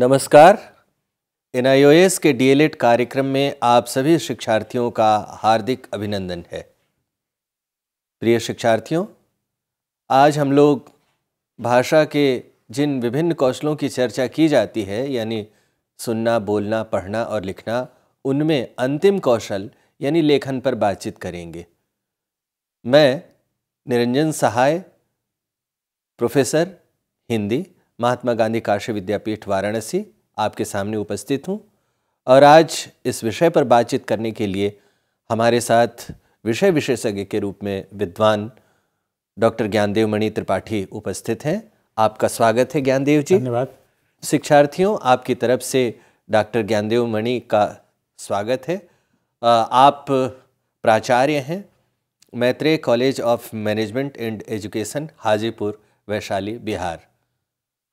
नमस्कार एन के डी कार्यक्रम में आप सभी शिक्षार्थियों का हार्दिक अभिनंदन है प्रिय शिक्षार्थियों आज हम लोग भाषा के जिन विभिन्न कौशलों की चर्चा की जाती है यानी सुनना बोलना पढ़ना और लिखना उनमें अंतिम कौशल यानी लेखन पर बातचीत करेंगे मैं निरंजन सहाय प्रोफेसर हिंदी महात्मा गांधी काशी विद्यापीठ वाराणसी आपके सामने उपस्थित हूँ और आज इस विषय पर बातचीत करने के लिए हमारे साथ विषय विशेषज्ञ के रूप में विद्वान डॉक्टर ज्ञानदेव मणि त्रिपाठी उपस्थित हैं आपका स्वागत है ज्ञानदेव जी धन्यवाद शिक्षार्थियों आपकी तरफ से डॉक्टर ज्ञानदेव मणि का स्वागत है आप प्राचार्य हैं Maitreya college of management and education Hajipur Vaishali Bihar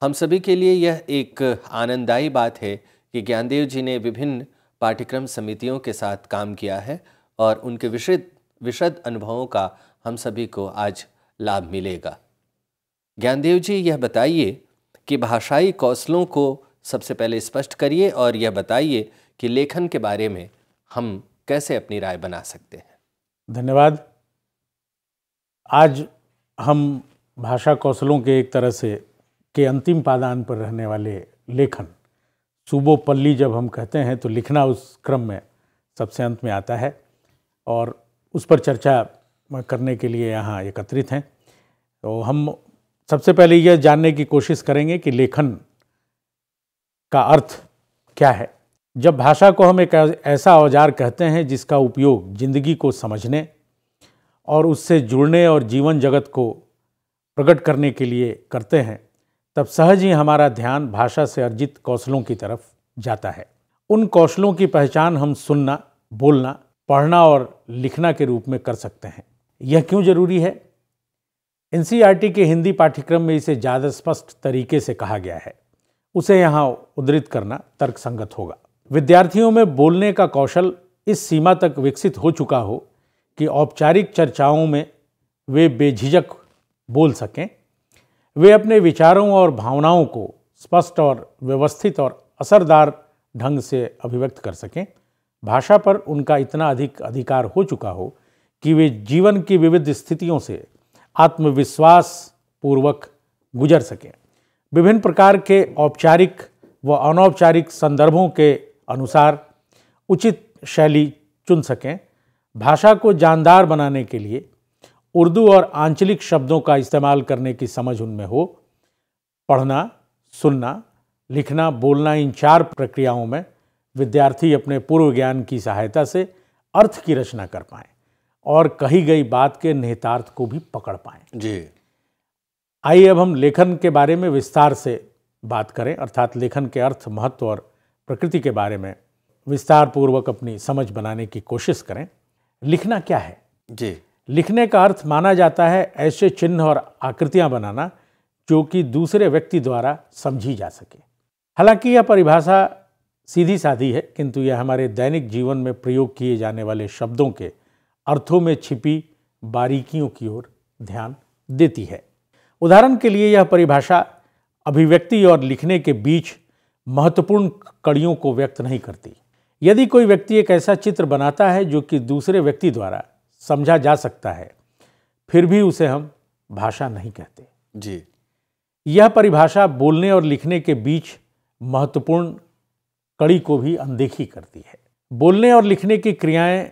हम सभी के लिए यह एक आनंददायी बात है कि ज्ञानदेव जी ने विभिन्न पाठ्यक्रम समितियों के साथ काम किया है और उनके विशद विशद अनुभवों का हम सभी को आज लाभ मिलेगा ज्ञानदेव जी यह बताइए कि भाषाई कौशलों को सबसे पहले स्पष्ट करिए और यह बताइए कि लेखन के बारे में हम कैसे अपनी राय बना सकते हैं धन्यवाद आज हम भाषा कौशलों के एक तरह से के अंतिम पादान पर रहने वाले लेखन सुबो पल्ली जब हम कहते हैं तो लिखना उस क्रम में सबसे अंत में आता है और उस पर चर्चा करने के लिए यहाँ एकत्रित हैं तो हम सबसे पहले यह जानने की कोशिश करेंगे कि लेखन का अर्थ क्या है जब भाषा को हम एक ऐसा औजार कहते हैं जिसका उपयोग जिंदगी को समझने और उससे जुड़ने और जीवन जगत को प्रकट करने के लिए करते हैं तब सहज ही हमारा ध्यान भाषा से अर्जित कौशलों की तरफ जाता है उन कौशलों की पहचान हम सुनना बोलना पढ़ना और लिखना के रूप में कर सकते हैं यह क्यों जरूरी है एन के हिंदी पाठ्यक्रम में इसे ज़्यादा स्पष्ट तरीके से कहा गया है उसे यहाँ उद्धृत करना तर्कसंगत होगा विद्यार्थियों में बोलने का कौशल इस सीमा तक विकसित हो चुका हो कि औपचारिक चर्चाओं में वे बेझिझक बोल सकें वे अपने विचारों और भावनाओं को स्पष्ट और व्यवस्थित और असरदार ढंग से अभिव्यक्त कर सकें भाषा पर उनका इतना अधिक अधिकार हो चुका हो कि वे जीवन की विविध स्थितियों से आत्मविश्वास पूर्वक गुजर सकें विभिन्न प्रकार के औपचारिक व अनौपचारिक संदर्भों के अनुसार उचित शैली चुन सकें भाषा को जानदार बनाने के लिए उर्दू और आंचलिक शब्दों का इस्तेमाल करने की समझ उनमें हो पढ़ना सुनना लिखना बोलना इन चार प्रक्रियाओं में विद्यार्थी अपने पूर्व ज्ञान की सहायता से अर्थ की रचना कर पाए और कही गई बात के निहितार्थ को भी पकड़ पाएँ जी आइए अब हम लेखन के बारे में विस्तार से बात करें अर्थात लेखन के अर्थ महत्व और प्रकृति के बारे में विस्तार पूर्वक अपनी समझ बनाने की कोशिश करें लिखना क्या है जी लिखने का अर्थ माना जाता है ऐसे चिन्ह और आकृतियां बनाना जो कि दूसरे व्यक्ति द्वारा समझी जा सके हालांकि यह परिभाषा सीधी साधी है किंतु यह हमारे दैनिक जीवन में प्रयोग किए जाने वाले शब्दों के अर्थों में छिपी बारीकियों की ओर ध्यान देती है उदाहरण के लिए यह परिभाषा अभिव्यक्ति और लिखने के बीच महत्वपूर्ण कड़ियों को व्यक्त नहीं करती यदि कोई व्यक्ति एक ऐसा चित्र बनाता है जो कि दूसरे व्यक्ति द्वारा समझा जा सकता है फिर भी उसे हम भाषा नहीं कहते जी यह परिभाषा बोलने और लिखने के बीच महत्वपूर्ण कड़ी को भी अनदेखी करती है बोलने और लिखने की क्रियाएं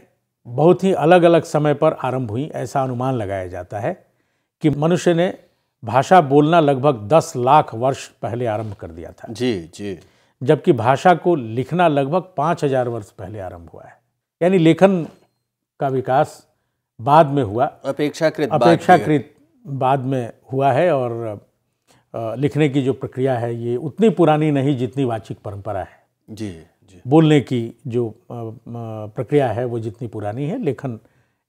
बहुत ही अलग अलग समय पर आरंभ हुई ऐसा अनुमान लगाया जाता है कि मनुष्य ने भाषा बोलना लगभग दस लाख वर्ष पहले आरंभ कर दिया था जी जी जबकि भाषा को लिखना लगभग हजार वर्ष पहले आरंभ हुआ है यानी लेखन का विकास बाद में हुआ अपेक्षाकृत अपेक्षाकृत बाद में हुआ है और लिखने की जो प्रक्रिया है ये उतनी पुरानी नहीं जितनी वाचिक परंपरा है जी जी बोलने की जो प्रक्रिया है वो जितनी पुरानी है लेखन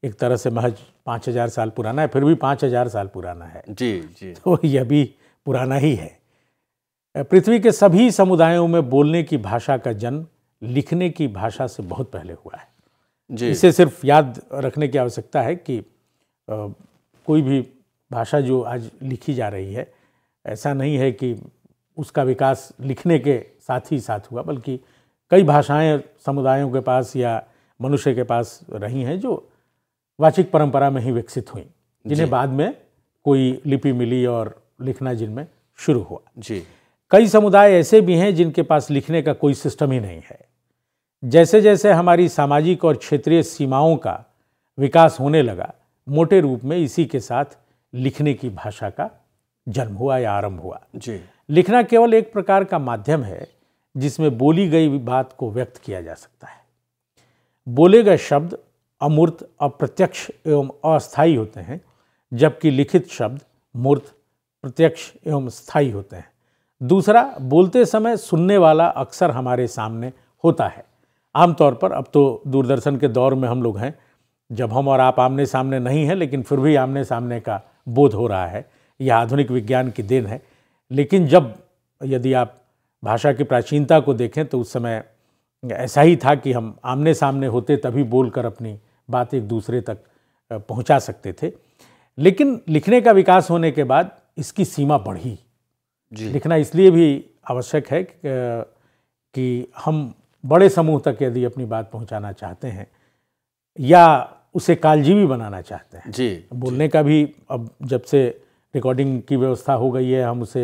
एक तरह से महज पाँच हज़ार साल पुराना है फिर भी पाँच हज़ार साल पुराना है जी जी तो यह भी पुराना ही है पृथ्वी के सभी समुदायों में बोलने की भाषा का जन्म लिखने की भाषा से बहुत पहले हुआ है जी इसे सिर्फ याद रखने की आवश्यकता है कि आ, कोई भी भाषा जो आज लिखी जा रही है ऐसा नहीं है कि उसका विकास लिखने के साथ ही साथ हुआ बल्कि कई भाषाएं समुदायों के पास या मनुष्य के पास रही हैं जो वाचिक परंपरा में ही विकसित हुई जिन्हें बाद में कोई लिपि मिली और लिखना जिनमें शुरू हुआ जी कई समुदाय ऐसे भी हैं जिनके पास लिखने का कोई सिस्टम ही नहीं है जैसे जैसे हमारी सामाजिक और क्षेत्रीय सीमाओं का विकास होने लगा मोटे रूप में इसी के साथ लिखने की भाषा का जन्म हुआ या आरंभ हुआ जी लिखना केवल एक प्रकार का माध्यम है जिसमें बोली गई बात को व्यक्त किया जा सकता है बोले गए शब्द अमूर्त अप्रत्यक्ष एवं अस्थायी होते हैं जबकि लिखित शब्द मूर्त प्रत्यक्ष एवं स्थायी होते हैं दूसरा बोलते समय सुनने वाला अक्सर हमारे सामने होता है आमतौर पर अब तो दूरदर्शन के दौर में हम लोग हैं जब हम और आप आमने सामने नहीं हैं लेकिन फिर भी आमने सामने का बोध हो रहा है यह आधुनिक विज्ञान की देन है लेकिन जब यदि आप भाषा की प्राचीनता को देखें तो उस समय ऐसा ही था कि हम आमने सामने होते तभी बोलकर अपनी बात एक दूसरे तक पहुंचा सकते थे लेकिन लिखने का विकास होने के बाद इसकी सीमा बढ़ी जी। लिखना इसलिए भी आवश्यक है कि हम बड़े समूह तक यदि अपनी बात पहुंचाना चाहते हैं या उसे कालजीवी बनाना चाहते हैं जी बोलने जी. का भी अब जब से रिकॉर्डिंग की व्यवस्था हो गई है हम उसे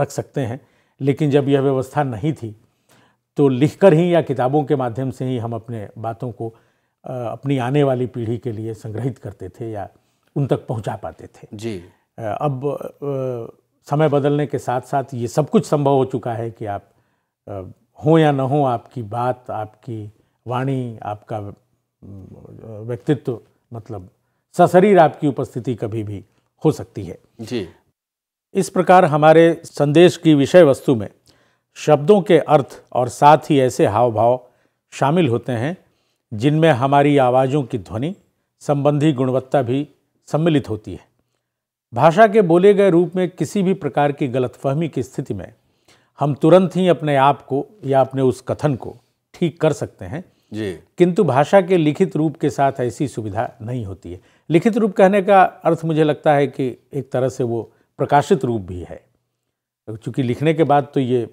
रख सकते हैं लेकिन जब यह व्यवस्था नहीं थी तो लिखकर ही या किताबों के माध्यम से ही हम अपने बातों को अपनी आने वाली पीढ़ी के लिए संग्रहित करते थे या उन तक पहुंचा पाते थे जी अब समय बदलने के साथ साथ ये सब कुछ संभव हो चुका है कि आप हो या ना हो आपकी बात आपकी वाणी आपका व्यक्तित्व मतलब सशरीर आपकी उपस्थिति कभी भी हो सकती है जी इस प्रकार हमारे संदेश की विषय वस्तु में शब्दों के अर्थ और साथ ही ऐसे हाव भाव शामिल होते हैं जिनमें हमारी आवाज़ों की ध्वनि संबंधी गुणवत्ता भी सम्मिलित होती है भाषा के बोले गए रूप में किसी भी प्रकार की गलतफहमी की स्थिति में हम तुरंत ही अपने आप को या अपने उस कथन को ठीक कर सकते हैं जी किंतु भाषा के लिखित रूप के साथ ऐसी सुविधा नहीं होती है लिखित रूप कहने का अर्थ मुझे लगता है कि एक तरह से वो प्रकाशित रूप भी है क्योंकि लिखने के बाद तो ये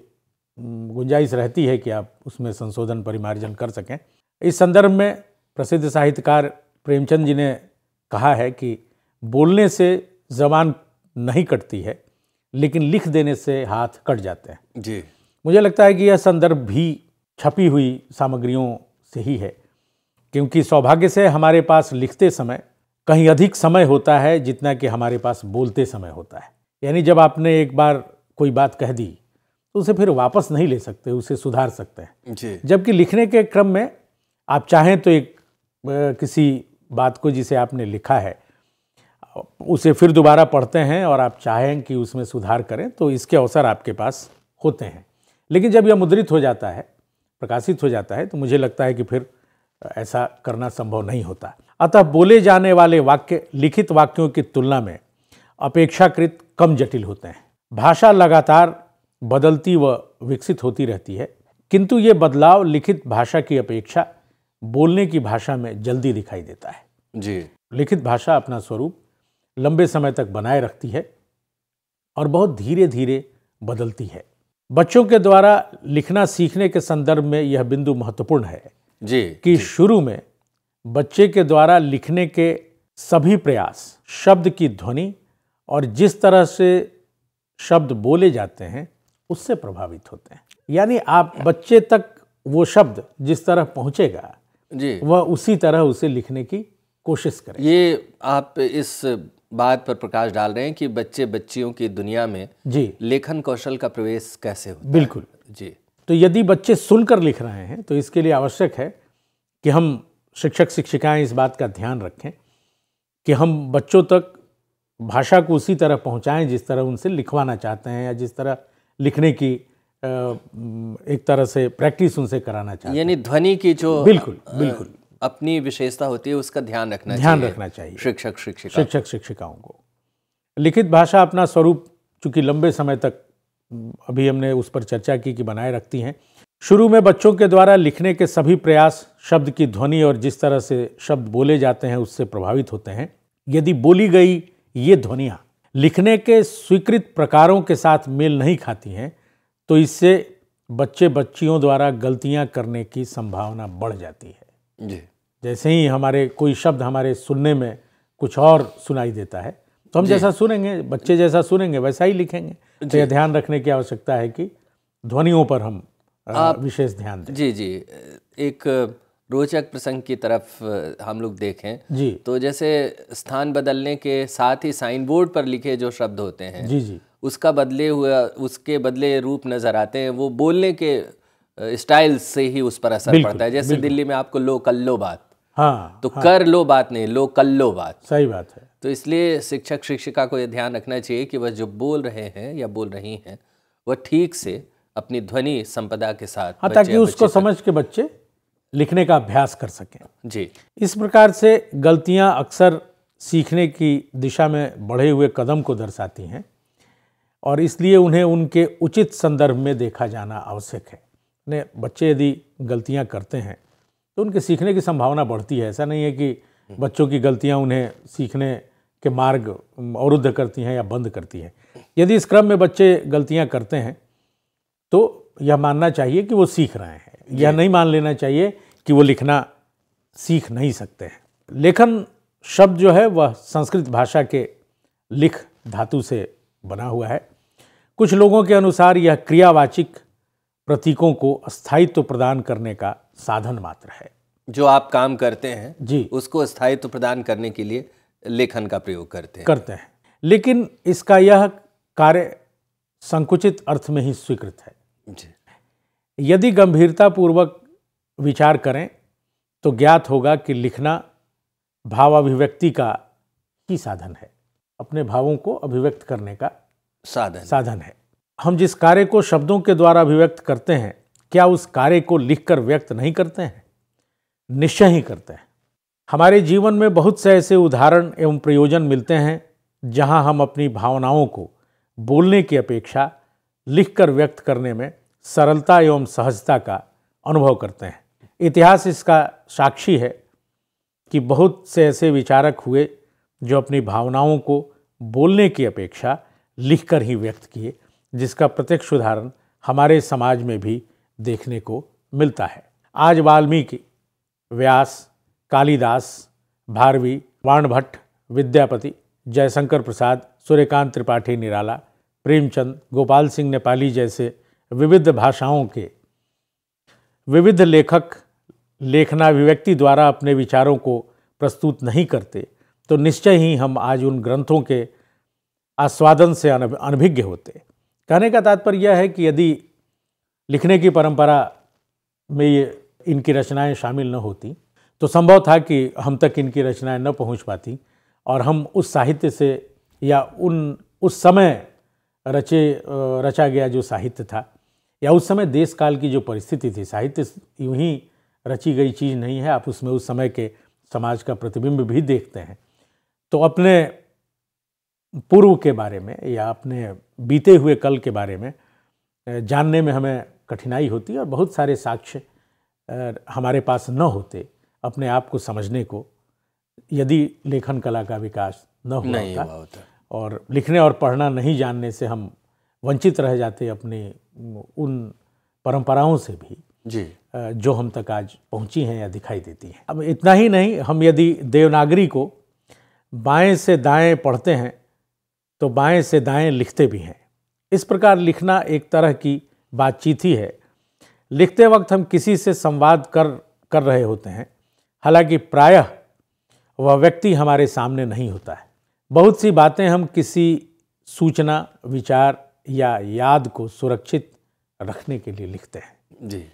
गुंजाइश रहती है कि आप उसमें संशोधन परिमार्जन कर सकें इस संदर्भ में प्रसिद्ध साहित्यकार प्रेमचंद जी ने कहा है कि बोलने से जबान नहीं कटती है लेकिन लिख देने से हाथ कट जाते हैं जी मुझे लगता है कि यह संदर्भ भी छपी हुई सामग्रियों से ही है क्योंकि सौभाग्य से हमारे पास लिखते समय कहीं अधिक समय होता है जितना कि हमारे पास बोलते समय होता है यानी जब आपने एक बार कोई बात कह दी तो उसे फिर वापस नहीं ले सकते उसे सुधार सकते हैं जबकि लिखने के क्रम में आप चाहें तो एक किसी बात को जिसे आपने लिखा है उसे फिर दोबारा पढ़ते हैं और आप चाहें कि उसमें सुधार करें तो इसके अवसर आपके पास होते हैं लेकिन जब यह मुद्रित हो जाता है प्रकाशित हो जाता है तो मुझे लगता है कि फिर ऐसा करना संभव नहीं होता अतः बोले जाने वाले वाक्य लिखित वाक्यों की तुलना में अपेक्षाकृत कम जटिल होते हैं भाषा लगातार बदलती व विकसित होती रहती है किंतु ये बदलाव लिखित भाषा की अपेक्षा बोलने की भाषा में जल्दी दिखाई देता है जी लिखित भाषा अपना स्वरूप लंबे समय तक बनाए रखती है और बहुत धीरे धीरे बदलती है बच्चों के द्वारा लिखना सीखने के संदर्भ में यह बिंदु महत्वपूर्ण है जी कि शुरू में बच्चे के द्वारा लिखने के सभी प्रयास शब्द की ध्वनि और जिस तरह से शब्द बोले जाते हैं उससे प्रभावित होते हैं यानी आप बच्चे तक वो शब्द जिस तरह पहुंचेगा जी वह उसी तरह उसे लिखने की कोशिश करें ये आप इस बात पर प्रकाश डाल रहे हैं कि बच्चे बच्चियों की दुनिया में जी लेखन कौशल का प्रवेश कैसे हो बिल्कुल जी तो यदि बच्चे सुनकर लिख रहे हैं तो इसके लिए आवश्यक है कि हम शिक्षक शिक्षिकाएं इस बात का ध्यान रखें कि हम बच्चों तक भाषा को उसी तरह पहुंचाएं जिस तरह उनसे लिखवाना चाहते हैं या जिस तरह लिखने की एक तरह से प्रैक्टिस उनसे कराना चाहिए यानी ध्वनि की जो बिल्कुल बिल्कुल अपनी विशेषता होती है उसका ध्यान रखना ध्यान चाहिए। रखना चाहिए शिक्षक शिक्षिका शिक्षक शिक्षिकाओं को लिखित भाषा अपना स्वरूप चूंकि लंबे समय तक अभी हमने उस पर चर्चा की कि बनाए रखती हैं शुरू में बच्चों के द्वारा लिखने के सभी प्रयास शब्द की ध्वनि और जिस तरह से शब्द बोले जाते हैं उससे प्रभावित होते हैं यदि बोली गई ये ध्वनियाँ लिखने के स्वीकृत प्रकारों के साथ मेल नहीं खाती हैं तो इससे बच्चे बच्चियों द्वारा गलतियां करने की संभावना बढ़ जाती है जी जैसे ही हमारे कोई शब्द हमारे सुनने में कुछ और सुनाई देता है तो हम जैसा सुनेंगे बच्चे जैसा सुनेंगे वैसा ही लिखेंगे तो यह ध्यान रखने की आवश्यकता है कि ध्वनियों पर हम विशेष ध्यान दें जी जी एक रोचक प्रसंग की तरफ हम लोग देखें जी तो जैसे स्थान बदलने के साथ ही साइन बोर्ड पर लिखे जो शब्द होते हैं जी जी उसका बदले हुआ उसके बदले रूप नज़र आते हैं वो बोलने के स्टाइल से ही उस पर असर पड़ता है जैसे दिल्ली में आपको लो कल्लो बात हाँ तो हाँ, कर लो बात नहीं लो कल लो बात सही बात है तो इसलिए शिक्षक शिक्षिका को ये ध्यान रखना चाहिए कि वह जो बोल रहे हैं या बोल रही हैं वह ठीक से अपनी ध्वनि संपदा के साथ हाँ, ताकि उसको समझ के बच्चे लिखने का अभ्यास कर सकें जी इस प्रकार से गलतियां अक्सर सीखने की दिशा में बढ़े हुए कदम को दर्शाती हैं और इसलिए उन्हें उनके उचित संदर्भ में देखा जाना आवश्यक है बच्चे यदि गलतियां करते हैं तो उनके सीखने की संभावना बढ़ती है ऐसा नहीं है कि बच्चों की गलतियाँ उन्हें सीखने के मार्ग अवरुद्ध करती हैं या बंद करती हैं यदि इस क्रम में बच्चे गलतियाँ करते हैं तो यह मानना चाहिए कि वो सीख रहे हैं यह नहीं मान लेना चाहिए कि वो लिखना सीख नहीं सकते हैं लेखन शब्द जो है वह संस्कृत भाषा के लिख धातु से बना हुआ है कुछ लोगों के अनुसार यह क्रियावाचिक प्रतीकों को स्थायित्व प्रदान करने का साधन मात्र है जो आप काम करते हैं जी उसको स्थायित्व प्रदान करने के लिए लेखन का प्रयोग करते हैं करते हैं लेकिन इसका यह कार्य संकुचित अर्थ में ही स्वीकृत है जी यदि पूर्वक विचार करें तो ज्ञात होगा कि लिखना भाव अभिव्यक्ति का ही साधन है अपने भावों को अभिव्यक्त करने का साधन साधन है हम जिस कार्य को शब्दों के द्वारा अभिव्यक्त करते हैं क्या उस कार्य को लिखकर व्यक्त नहीं करते हैं निश्चय ही करते हैं हमारे जीवन में बहुत से ऐसे उदाहरण एवं प्रयोजन मिलते हैं जहां हम अपनी भावनाओं को बोलने की अपेक्षा लिखकर व्यक्त करने में सरलता एवं सहजता का अनुभव करते हैं इतिहास इसका साक्षी है कि बहुत से ऐसे विचारक हुए जो अपनी भावनाओं को बोलने की अपेक्षा लिखकर ही व्यक्त किए जिसका प्रत्यक्ष उदाहरण हमारे समाज में भी देखने को मिलता है आज वाल्मीकि व्यास कालिदास भारवी वाणभट्ट विद्यापति जयशंकर प्रसाद सूर्यकांत त्रिपाठी निराला प्रेमचंद गोपाल सिंह नेपाली जैसे विविध भाषाओं के विविध लेखक लेखनाभिव्यक्ति द्वारा अपने विचारों को प्रस्तुत नहीं करते तो निश्चय ही हम आज उन ग्रंथों के आस्वादन से अनभिज्ञ होते कहने का तात्पर्य यह है कि यदि लिखने की परंपरा में ये इनकी रचनाएं शामिल न होती तो संभव था कि हम तक इनकी रचनाएं न पहुंच पाती और हम उस साहित्य से या उन उस समय रचे रचा गया जो साहित्य था या उस समय देश काल की जो परिस्थिति थी साहित्य यूँ ही रची गई चीज़ नहीं है आप उसमें उस समय के समाज का प्रतिबिंब भी देखते हैं तो अपने पूर्व के बारे में या अपने बीते हुए कल के बारे में जानने में हमें कठिनाई होती है और बहुत सारे साक्ष्य हमारे पास न होते अपने आप को समझने को यदि लेखन कला का विकास न हुआ नहीं होता, होता और लिखने और पढ़ना नहीं जानने से हम वंचित रह जाते अपने उन परंपराओं से भी जी जो हम तक आज पहुंची हैं या दिखाई देती हैं अब इतना ही नहीं हम यदि देवनागरी को बाएं से दाएं पढ़ते हैं तो बाएं से दाएं लिखते भी हैं इस प्रकार लिखना एक तरह की बातचीत ही है लिखते वक्त हम किसी से संवाद कर कर रहे होते हैं हालांकि प्रायः वह व्यक्ति हमारे सामने नहीं होता है बहुत सी बातें हम किसी सूचना विचार या याद को सुरक्षित रखने के लिए लिखते हैं जी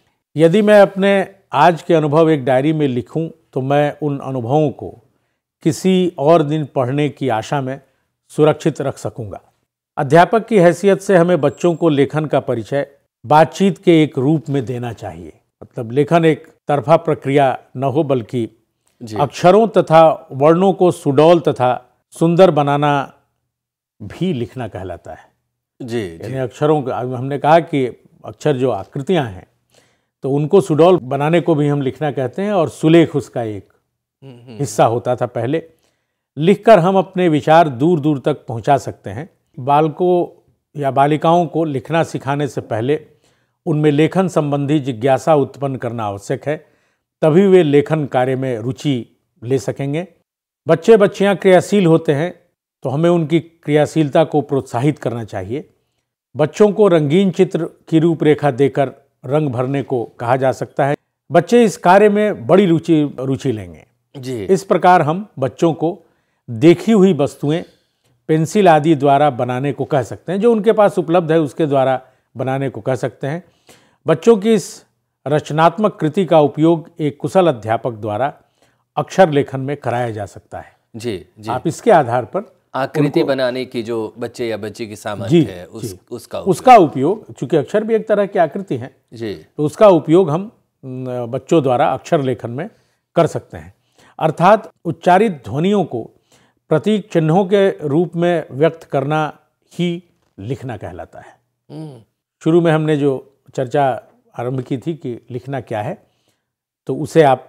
यदि मैं अपने आज के अनुभव एक डायरी में लिखूं तो मैं उन अनुभवों को किसी और दिन पढ़ने की आशा में सुरक्षित रख सकूंगा अध्यापक की हैसियत से हमें बच्चों को लेखन का परिचय बातचीत के एक रूप में देना चाहिए मतलब लेखन एक तरफा प्रक्रिया न हो बल्कि अक्षरों तथा वर्णों को सुडौल तथा सुंदर बनाना भी लिखना कहलाता है जी यानी अक्षरों का हमने कहा कि अक्षर जो आकृतियां हैं तो उनको सुडौल बनाने को भी हम लिखना कहते हैं और सुलेख उसका एक हम्म, हम्म। हिस्सा होता था पहले लिखकर हम अपने विचार दूर दूर तक पहुंचा सकते हैं बालकों या बालिकाओं को लिखना सिखाने से पहले उनमें लेखन संबंधी जिज्ञासा उत्पन्न करना आवश्यक है तभी वे लेखन कार्य में रुचि ले सकेंगे बच्चे बच्चियाँ क्रियाशील होते हैं तो हमें उनकी क्रियाशीलता को प्रोत्साहित करना चाहिए बच्चों को रंगीन चित्र की रूपरेखा देकर रंग भरने को कहा जा सकता है बच्चे इस कार्य में बड़ी रुचि रुचि लेंगे जी इस प्रकार हम बच्चों को देखी हुई वस्तुएं पेंसिल आदि द्वारा बनाने को कह सकते हैं जो उनके पास उपलब्ध है उसके द्वारा बनाने को कह सकते हैं बच्चों की इस रचनात्मक कृति का उपयोग एक कुशल अध्यापक द्वारा अक्षर लेखन में कराया जा सकता है जी जी आप इसके आधार पर आकृति बनाने की जो बच्चे या बच्चे की सामर्थ्य है उस, जी, उसका उप्योग. उसका उपयोग चूंकि अक्षर भी एक तरह की आकृति है जी तो उसका उपयोग हम बच्चों द्वारा अक्षर लेखन में कर सकते हैं अर्थात उच्चारित ध्वनियों को प्रतीक चिन्हों के रूप में व्यक्त करना ही लिखना कहलाता है हम्म। शुरू में हमने जो चर्चा आरंभ की थी कि लिखना क्या है तो उसे आप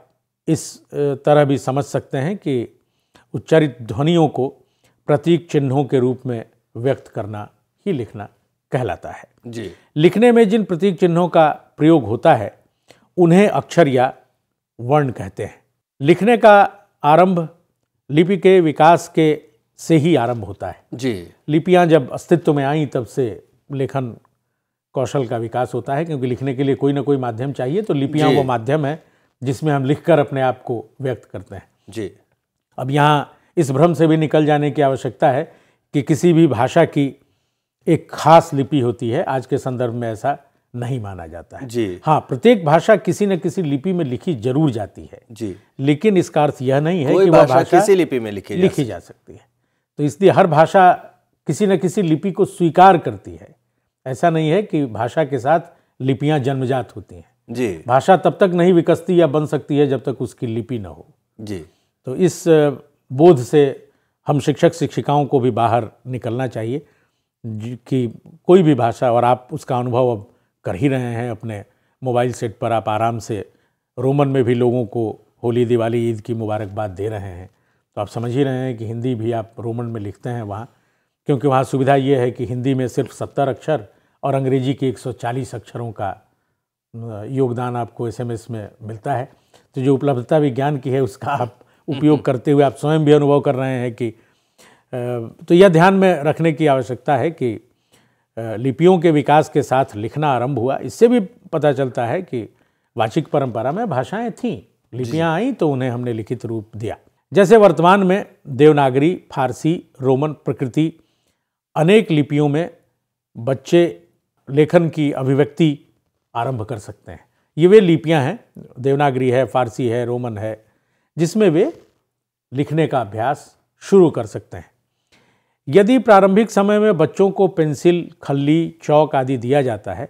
इस तरह भी समझ सकते हैं कि उच्चारित ध्वनियों को प्रतीक चिन्हों के रूप में व्यक्त करना ही लिखना कहलाता है जी लिखने में जिन प्रतीक चिन्हों का प्रयोग होता है उन्हें अक्षर या वर्ण कहते हैं लिखने का आरंभ लिपि के विकास के से ही आरंभ होता है जी लिपियाँ जब अस्तित्व में आई तब से लेखन कौशल का विकास होता है क्योंकि लिखने के लिए कोई ना कोई माध्यम चाहिए तो लिपियाँ वो माध्यम है जिसमें हम लिखकर अपने आप को व्यक्त करते हैं जी अब यहाँ इस भ्रम से भी निकल जाने की आवश्यकता है कि किसी भी भाषा की एक खास लिपि होती है आज के संदर्भ में ऐसा नहीं माना जाता है जी हाँ प्रत्येक भाषा किसी न किसी लिपि में लिखी जरूर जाती है जी लेकिन इसका अर्थ यह नहीं है कि भाषा किसी लिपि में लिखी लिखी जा सकती है तो इसलिए हर भाषा किसी न किसी लिपि को स्वीकार करती है ऐसा नहीं है कि भाषा के साथ लिपियां जन्मजात होती हैं जी भाषा तब तक नहीं विकसती या बन सकती है जब तक उसकी लिपि न हो जी तो इस बोध से हम शिक्षक शिक्षिकाओं को भी बाहर निकलना चाहिए कि कोई भी भाषा और आप उसका अनुभव अब कर ही रहे हैं अपने मोबाइल सेट पर आप आराम से रोमन में भी लोगों को होली दिवाली ईद की मुबारकबाद दे रहे हैं तो आप समझ ही रहे हैं कि हिंदी भी आप रोमन में लिखते हैं वहाँ क्योंकि वहाँ सुविधा ये है कि हिंदी में सिर्फ सत्तर अक्षर और अंग्रेजी के एक अक्षरों का योगदान आपको एस में मिलता है तो जो उपलब्धता विज्ञान की है उसका आप उपयोग हम्म। करते हुए आप स्वयं भी अनुभव कर रहे हैं कि तो यह ध्यान में रखने की आवश्यकता है कि लिपियों के विकास के साथ लिखना आरंभ हुआ इससे भी पता चलता है कि वाचिक परंपरा में भाषाएं थीं लिपियां आईं तो उन्हें हमने लिखित रूप दिया जैसे वर्तमान में देवनागरी फारसी रोमन प्रकृति अनेक लिपियों में बच्चे लेखन की अभिव्यक्ति आरंभ कर सकते हैं ये वे लिपियां हैं देवनागरी है फारसी है रोमन है जिसमें वे लिखने का अभ्यास शुरू कर सकते हैं यदि प्रारंभिक समय में बच्चों को पेंसिल खल्ली चौक आदि दिया जाता है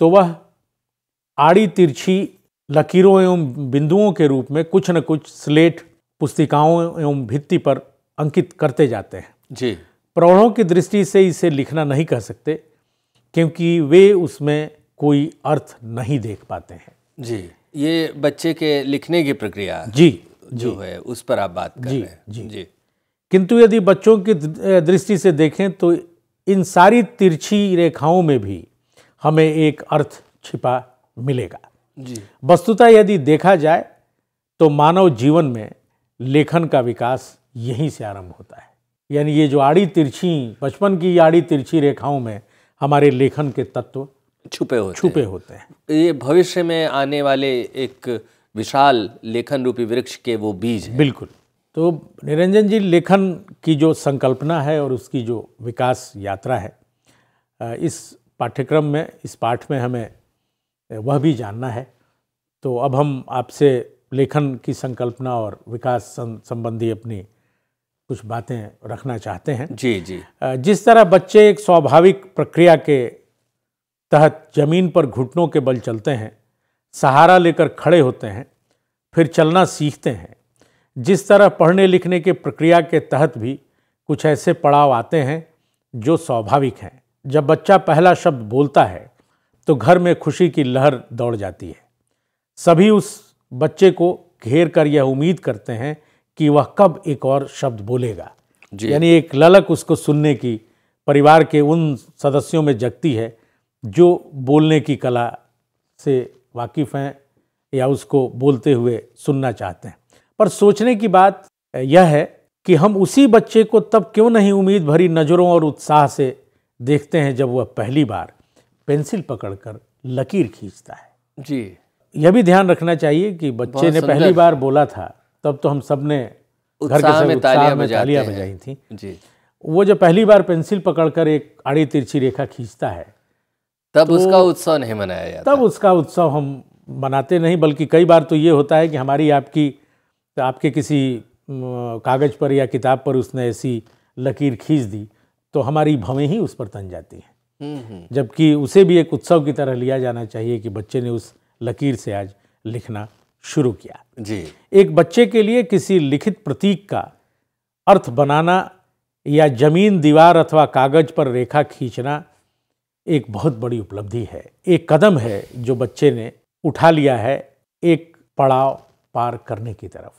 तो वह आड़ी तिरछी लकीरों एवं बिंदुओं के रूप में कुछ न कुछ स्लेट पुस्तिकाओं एवं भित्ति पर अंकित करते जाते हैं जी प्रौढ़ों की दृष्टि से इसे लिखना नहीं कह सकते क्योंकि वे उसमें कोई अर्थ नहीं देख पाते हैं जी ये बच्चे के लिखने की प्रक्रिया जी जो जी, है उस पर आप बात कर जी, रहे हैं जी जी किंतु यदि बच्चों की दृष्टि से देखें तो इन सारी तिरछी रेखाओं में भी हमें एक अर्थ छिपा मिलेगा जी वस्तुतः यदि देखा जाए तो मानव जीवन में लेखन का विकास यहीं से आरंभ होता है यानी ये जो आड़ी तिरछी बचपन की आड़ी तिरछी रेखाओं में हमारे लेखन के तत्व छुपे होते छुपे हैं। होते हैं ये भविष्य में आने वाले एक विशाल लेखन रूपी वृक्ष के वो बीज बिल्कुल तो निरंजन जी लेखन की जो संकल्पना है और उसकी जो विकास यात्रा है इस पाठ्यक्रम में इस पाठ में हमें वह भी जानना है तो अब हम आपसे लेखन की संकल्पना और विकास संबंधी अपनी कुछ बातें रखना चाहते हैं जी जी जिस तरह बच्चे एक स्वाभाविक प्रक्रिया के तहत जमीन पर घुटनों के बल चलते हैं सहारा लेकर खड़े होते हैं फिर चलना सीखते हैं जिस तरह पढ़ने लिखने के प्रक्रिया के तहत भी कुछ ऐसे पड़ाव आते हैं जो स्वाभाविक हैं जब बच्चा पहला शब्द बोलता है तो घर में खुशी की लहर दौड़ जाती है सभी उस बच्चे को घेर कर यह उम्मीद करते हैं कि वह कब एक और शब्द बोलेगा यानी एक ललक उसको सुनने की परिवार के उन सदस्यों में जगती है जो बोलने की कला से वाकिफ़ हैं या उसको बोलते हुए सुनना चाहते हैं पर सोचने की बात यह है कि हम उसी बच्चे को तब क्यों नहीं उम्मीद भरी नज़रों और उत्साह से देखते हैं जब वह पहली बार पेंसिल पकड़कर लकीर खींचता है जी यह भी ध्यान रखना चाहिए कि बच्चे ने पहली बार बोला था तब तो हम सब ने घर के सब में तालियां बजाई थी जी वो जब पहली बार पेंसिल पकड़कर एक आड़ी तिरछी रेखा खींचता है तब तो उसका उत्सव नहीं मनाया जाता तब उसका उत्सव हम मनाते नहीं बल्कि कई बार तो ये होता है कि हमारी आपकी तो आपके किसी कागज़ पर या किताब पर उसने ऐसी लकीर खींच दी तो हमारी भवें ही उस पर तन जाती हैं हम्म, हम्म। जबकि उसे भी एक उत्सव की तरह लिया जाना चाहिए कि बच्चे ने उस लकीर से आज लिखना शुरू किया जी एक बच्चे के लिए किसी लिखित प्रतीक का अर्थ बनाना या जमीन दीवार अथवा कागज पर रेखा खींचना एक बहुत बड़ी उपलब्धि है एक कदम है जो बच्चे ने उठा लिया है एक पड़ाव पार करने की तरफ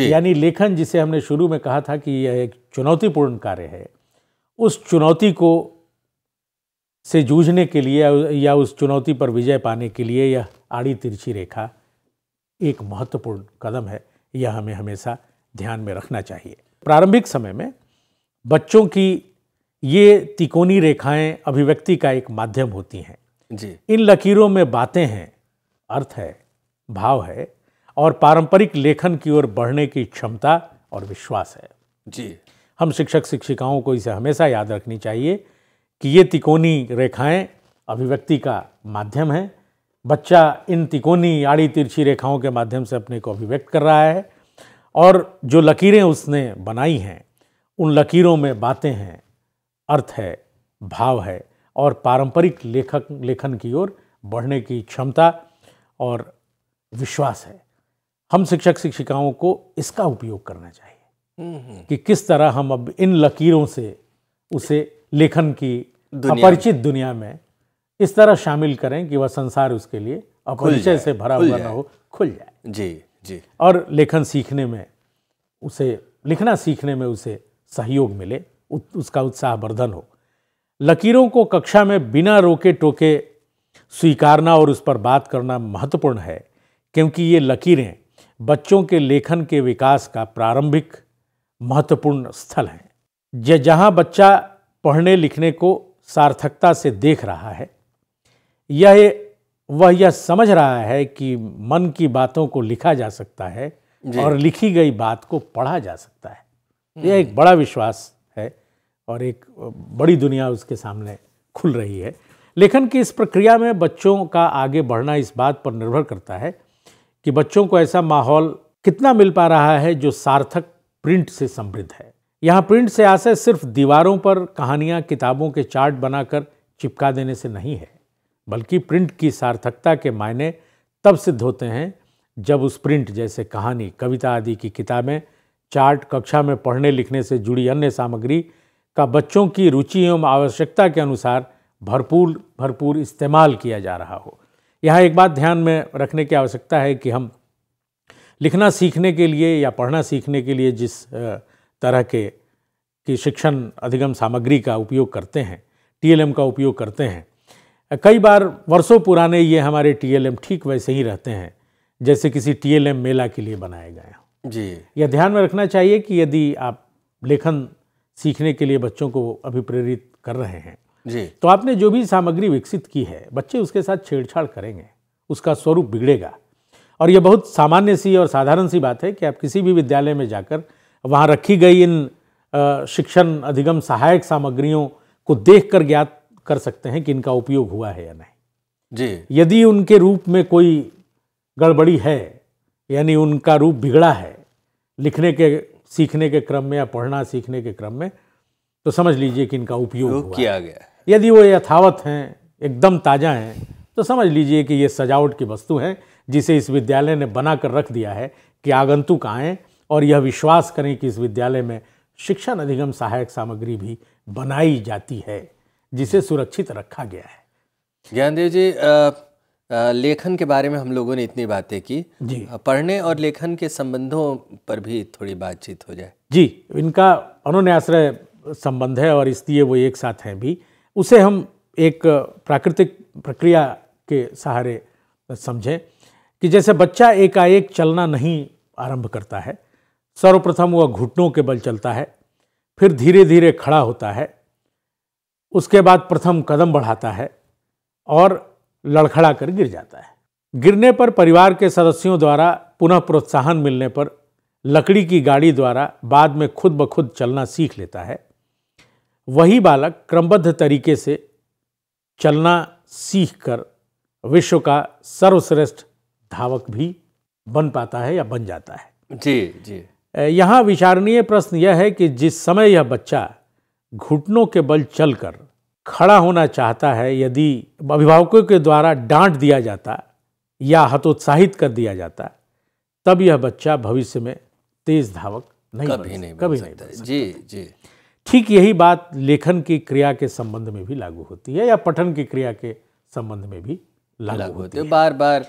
यानी लेखन जिसे हमने शुरू में कहा था कि यह एक चुनौतीपूर्ण कार्य है उस चुनौती को से जूझने के लिए या उस चुनौती पर विजय पाने के लिए यह आड़ी तिरछी रेखा एक महत्वपूर्ण कदम है यह हमें हमेशा ध्यान में रखना चाहिए प्रारंभिक समय में बच्चों की ये तिकोनी रेखाएं अभिव्यक्ति का एक माध्यम होती हैं जी इन लकीरों में बातें हैं अर्थ है भाव है और पारंपरिक लेखन की ओर बढ़ने की क्षमता और विश्वास है जी हम शिक्षक शिक्षिकाओं को इसे हमेशा याद रखनी चाहिए कि ये तिकोनी रेखाएं अभिव्यक्ति का माध्यम है बच्चा इन तिकोनी आड़ी तिरछी रेखाओं के माध्यम से अपने को अभिव्यक्त कर रहा है और जो लकीरें उसने बनाई हैं उन लकीरों में बातें हैं अर्थ है भाव है और पारंपरिक लेखक लेखन की ओर बढ़ने की क्षमता और विश्वास है हम शिक्षक शिक्षिकाओं को इसका उपयोग करना चाहिए हम्म, हम्म। कि किस तरह हम अब इन लकीरों से उसे लेखन की अपरिचित दुनिया में इस तरह शामिल करें कि वह संसार उसके लिए अपरिचय से भरा हुआ ना हो खुल जाए जी जी और लेखन सीखने में उसे लिखना सीखने में उसे सहयोग मिले उ, उसका उत्साहवर्धन हो लकीरों को कक्षा में बिना रोके टोके स्वीकारना और उस पर बात करना महत्वपूर्ण है क्योंकि ये लकीरें बच्चों के लेखन के विकास का प्रारंभिक महत्वपूर्ण स्थल है जहां बच्चा पढ़ने लिखने को सार्थकता से देख रहा है यह वह यह समझ रहा है कि मन की बातों को लिखा जा सकता है और लिखी गई बात को पढ़ा जा सकता है हम्म। यह एक बड़ा विश्वास है और एक बड़ी दुनिया उसके सामने खुल रही है लेखन की इस प्रक्रिया में बच्चों का आगे बढ़ना इस बात पर निर्भर करता है कि बच्चों को ऐसा माहौल कितना मिल पा रहा है जो सार्थक प्रिंट से समृद्ध है यहाँ प्रिंट से आशय सिर्फ दीवारों पर कहानियाँ किताबों के चार्ट बनाकर चिपका देने से नहीं है बल्कि प्रिंट की सार्थकता के मायने तब सिद्ध होते हैं जब उस प्रिंट जैसे कहानी कविता आदि की किताबें चार्ट कक्षा में पढ़ने लिखने से जुड़ी अन्य सामग्री का बच्चों की रुचि एवं आवश्यकता के अनुसार भरपूर भरपूर इस्तेमाल किया जा रहा हो यहाँ एक बात ध्यान में रखने की आवश्यकता है कि हम लिखना सीखने के लिए या पढ़ना सीखने के लिए जिस तरह के की शिक्षण अधिगम सामग्री का उपयोग करते हैं टीएलएम का उपयोग करते हैं कई बार वर्षों पुराने ये हमारे टीएलएम ठीक वैसे ही रहते हैं जैसे किसी टीएलएम मेला के लिए बनाए गए हैं जी यह ध्यान में रखना चाहिए कि यदि आप लेखन सीखने के लिए बच्चों को अभिप्रेरित कर रहे हैं जी तो आपने जो भी सामग्री विकसित की है बच्चे उसके साथ छेड़छाड़ करेंगे उसका स्वरूप बिगड़ेगा और यह बहुत सामान्य सी और साधारण सी बात है कि आप किसी भी विद्यालय में जाकर वहाँ रखी गई इन शिक्षण अधिगम सहायक सामग्रियों को देख कर ज्ञात कर सकते हैं कि इनका उपयोग हुआ है या नहीं जी यदि उनके रूप में कोई गड़बड़ी है यानी उनका रूप बिगड़ा है लिखने के सीखने के क्रम में या पढ़ना सीखने के क्रम में तो समझ लीजिए कि इनका उपयोग तो किया गया है यदि वो यथावत हैं एकदम ताज़ा हैं तो समझ लीजिए कि ये सजावट की वस्तु हैं जिसे इस विद्यालय ने बना कर रख दिया है कि आगंतुक आएँ और यह विश्वास करें कि इस विद्यालय में शिक्षण अधिगम सहायक सामग्री भी बनाई जाती है जिसे सुरक्षित रखा गया है ज्ञानदेव जी आ, आ, लेखन के बारे में हम लोगों ने इतनी बातें की जी पढ़ने और लेखन के संबंधों पर भी थोड़ी बातचीत हो जाए जी इनका अनुन्याश्रय संबंध है और इसलिए वो एक साथ हैं भी उसे हम एक प्राकृतिक प्रक्रिया के सहारे समझें कि जैसे बच्चा एकाएक चलना नहीं आरंभ करता है सर्वप्रथम वह घुटनों के बल चलता है फिर धीरे धीरे खड़ा होता है उसके बाद प्रथम कदम बढ़ाता है और लड़खड़ा कर गिर जाता है गिरने पर परिवार के सदस्यों द्वारा पुनः प्रोत्साहन मिलने पर लकड़ी की गाड़ी द्वारा बाद में खुद ब खुद चलना सीख लेता है वही बालक क्रमबद्ध तरीके से चलना सीखकर विश्व का सर्वश्रेष्ठ धावक भी बन पाता है या बन जाता है जी जी यहाँ विचारणीय प्रश्न यह है कि जिस समय यह बच्चा घुटनों के बल चलकर खड़ा होना चाहता है यदि अभिभावकों के द्वारा डांट दिया जाता या हतोत्साहित कर दिया जाता तब यह बच्चा भविष्य में तेज धावक नहीं कभी नहीं कभी नहीं, नहीं, नहीं जी जी ठीक यही बात लेखन की क्रिया के संबंध में भी लागू होती है या पठन की क्रिया के संबंध में भी लागू, लागू होती है बार बार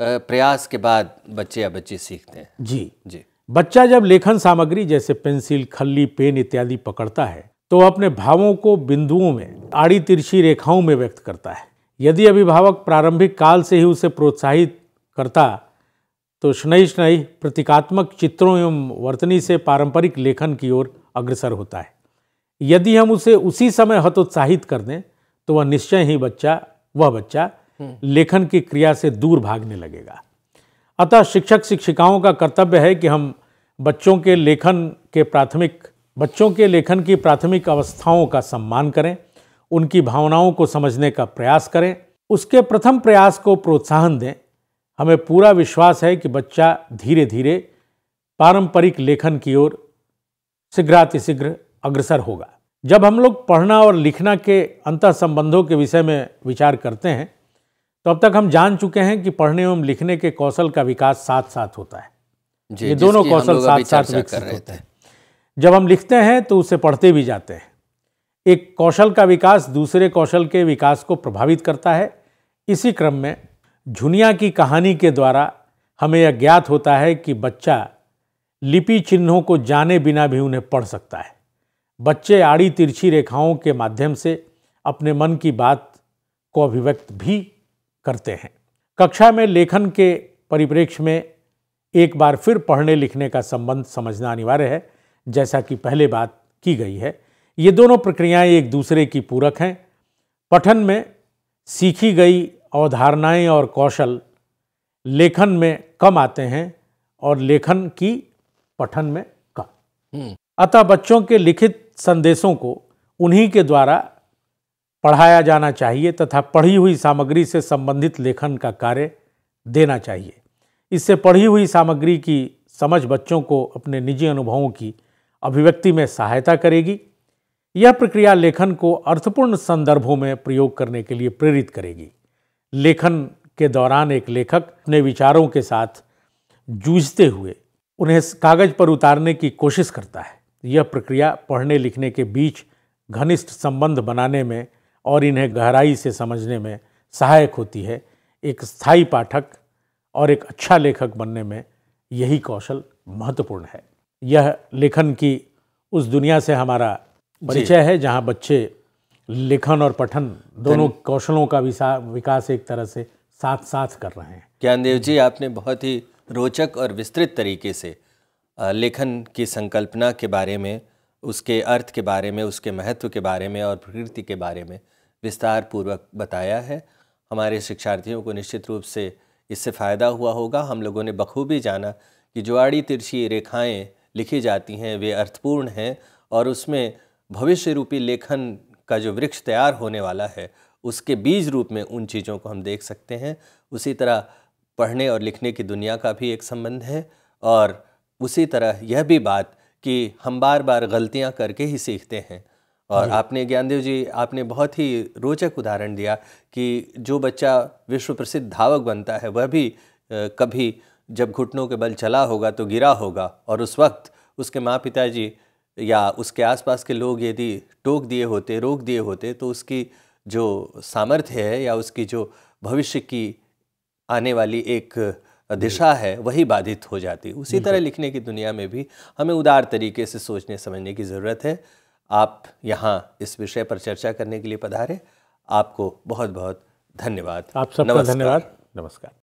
प्रयास के बाद बच्चे या बच्चे सीखते हैं जी जी बच्चा जब लेखन सामग्री जैसे पेंसिल खल्ली पेन इत्यादि पकड़ता है तो अपने भावों को बिंदुओं में आड़ी तिरछी रेखाओं में व्यक्त करता है यदि अभिभावक प्रारंभिक काल से ही उसे प्रोत्साहित करता तो स्नई स्नई प्रतीकात्मक चित्रों एवं वर्तनी से पारंपरिक लेखन की ओर अग्रसर होता है यदि हम उसे उसी समय हतोत्साहित कर दें तो वह निश्चय ही बच्चा वह बच्चा हम्म। लेखन की क्रिया से दूर भागने लगेगा अतः शिक्षक शिक्षिकाओं का कर्तव्य है कि हम बच्चों के लेखन के प्राथमिक बच्चों के लेखन की प्राथमिक अवस्थाओं का सम्मान करें उनकी भावनाओं को समझने का प्रयास करें उसके प्रथम प्रयास को प्रोत्साहन दें हमें पूरा विश्वास है कि बच्चा धीरे धीरे पारंपरिक लेखन की ओर शीघ्रातिशीघ्र अग्रसर होगा जब हम लोग पढ़ना और लिखना के अंत संबंधों के विषय में विचार करते हैं तो अब तक हम जान चुके हैं कि पढ़ने एवं लिखने के कौशल का विकास साथ साथ होता है ये दोनों कौशल साथ साथ विकसित होते हैं जब हम लिखते हैं तो उसे पढ़ते भी जाते हैं एक कौशल का विकास दूसरे कौशल के विकास को प्रभावित करता है इसी क्रम में झुनिया की कहानी के द्वारा हमें यह ज्ञात होता है कि बच्चा लिपि चिन्हों को जाने बिना भी उन्हें पढ़ सकता है बच्चे आड़ी तिरछी रेखाओं के माध्यम से अपने मन की बात को अभिव्यक्त भी करते हैं कक्षा में लेखन के परिप्रेक्ष्य में एक बार फिर पढ़ने लिखने का संबंध समझना अनिवार्य है जैसा कि पहले बात की गई है ये दोनों प्रक्रियाएं एक दूसरे की पूरक हैं पठन में सीखी गई अवधारणाएं और कौशल लेखन में कम आते हैं और लेखन की पठन में कम हम्म। अतः बच्चों के लिखित संदेशों को उन्हीं के द्वारा पढ़ाया जाना चाहिए तथा पढ़ी हुई सामग्री से संबंधित लेखन का कार्य देना चाहिए इससे पढ़ी हुई सामग्री की समझ बच्चों को अपने निजी अनुभवों की अभिव्यक्ति में सहायता करेगी यह प्रक्रिया लेखन को अर्थपूर्ण संदर्भों में प्रयोग करने के लिए प्रेरित करेगी लेखन के दौरान एक लेखक अपने विचारों के साथ जूझते हुए उन्हें कागज पर उतारने की कोशिश करता है यह प्रक्रिया पढ़ने लिखने के बीच घनिष्ठ संबंध बनाने में और इन्हें गहराई से समझने में सहायक होती है एक स्थायी पाठक और एक अच्छा लेखक बनने में यही कौशल महत्वपूर्ण है यह लेखन की उस दुनिया से हमारा परिचय है जहाँ बच्चे लेखन और पठन दोनों कौशलों का विकास एक तरह से साथ साथ कर रहे हैं ज्ञानदेव जी आपने बहुत ही रोचक और विस्तृत तरीके से लेखन की संकल्पना के बारे में उसके अर्थ के बारे में उसके महत्व के बारे में और प्रकृति के बारे में विस्तार पूर्वक बताया है हमारे शिक्षार्थियों को निश्चित रूप से इससे फ़ायदा हुआ होगा हम लोगों ने बखूबी जाना कि जो आड़ी तिरछी रेखाएं लिखी जाती हैं वे अर्थपूर्ण हैं और उसमें भविष्य रूपी लेखन का जो वृक्ष तैयार होने वाला है उसके बीज रूप में उन चीज़ों को हम देख सकते हैं उसी तरह पढ़ने और लिखने की दुनिया का भी एक संबंध है और उसी तरह यह भी बात कि हम बार बार गलतियां करके ही सीखते हैं और आपने ज्ञानदेव जी आपने बहुत ही रोचक उदाहरण दिया कि जो बच्चा विश्व प्रसिद्ध धावक बनता है वह भी कभी जब घुटनों के बल चला होगा तो गिरा होगा और उस वक्त उसके माँ पिताजी या उसके आसपास के लोग यदि टोक दिए होते रोक दिए होते तो उसकी जो सामर्थ्य है या उसकी जो भविष्य की आने वाली एक हम्म। दिशा है वही बाधित हो जाती है उसी तरह हम्म। लिखने की दुनिया में भी हमें उदार तरीके से सोचने समझने की ज़रूरत है आप यहाँ इस विषय पर चर्चा करने के लिए पधारे आपको बहुत बहुत धन्यवाद आप सबका धन्यवाद नमस्कार